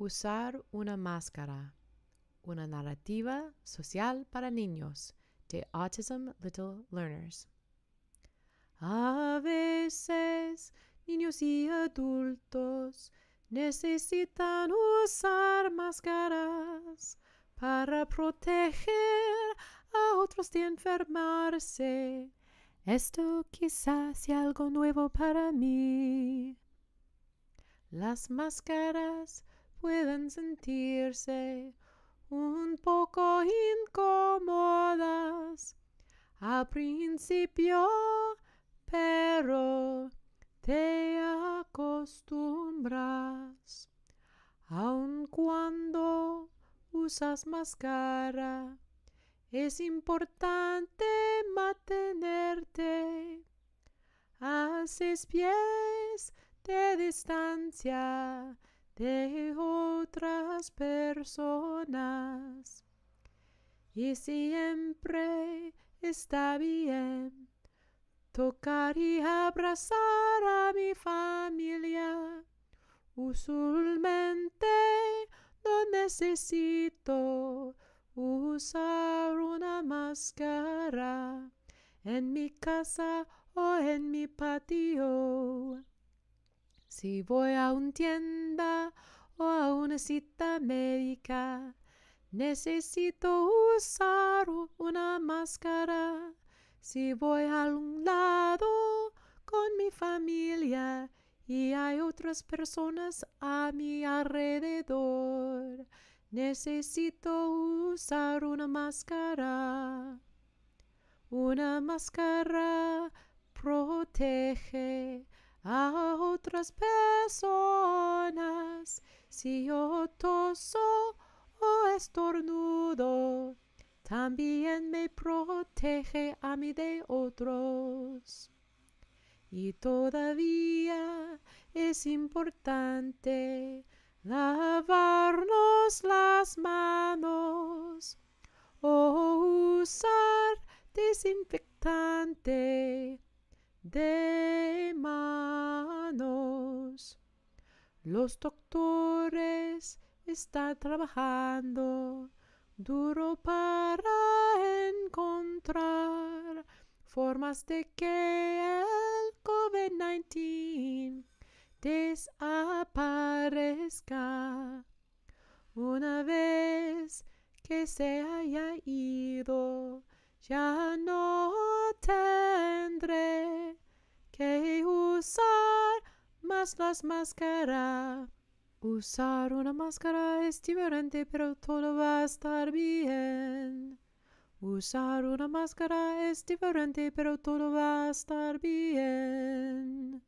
Usar una máscara. Una narrativa social para niños de Autism Little Learners. A veces, niños y adultos necesitan usar máscaras para proteger a otros de enfermarse. Esto quizás sea algo nuevo para mí. Las máscaras sentirse un poco incómodas al principio, pero te acostumbras. Aun cuando usas máscara, es importante mantenerte. a Haces pies de distancia de otras personas. Y siempre está bien tocar y abrazar a mi familia. Usualmente no necesito usar una máscara en mi casa o en mi patio. Si voy a una tienda o a una cita médica, necesito usar una máscara. Si voy a un lado con mi familia y hay otras personas a mi alrededor, necesito usar una máscara. Una máscara protege a otras personas si yo toso o estornudo. También me protege a mí de otros. Y todavía es importante lavarnos las manos o usar desinfectante de los doctores están trabajando duro para encontrar formas de que el COVID-19 desaparezca. Una vez que se haya ido, ya no tendré que usar las máscaras. Usar una máscara es diferente, pero todo va a estar bien. Usar una máscara es diferente, pero todo va a estar bien.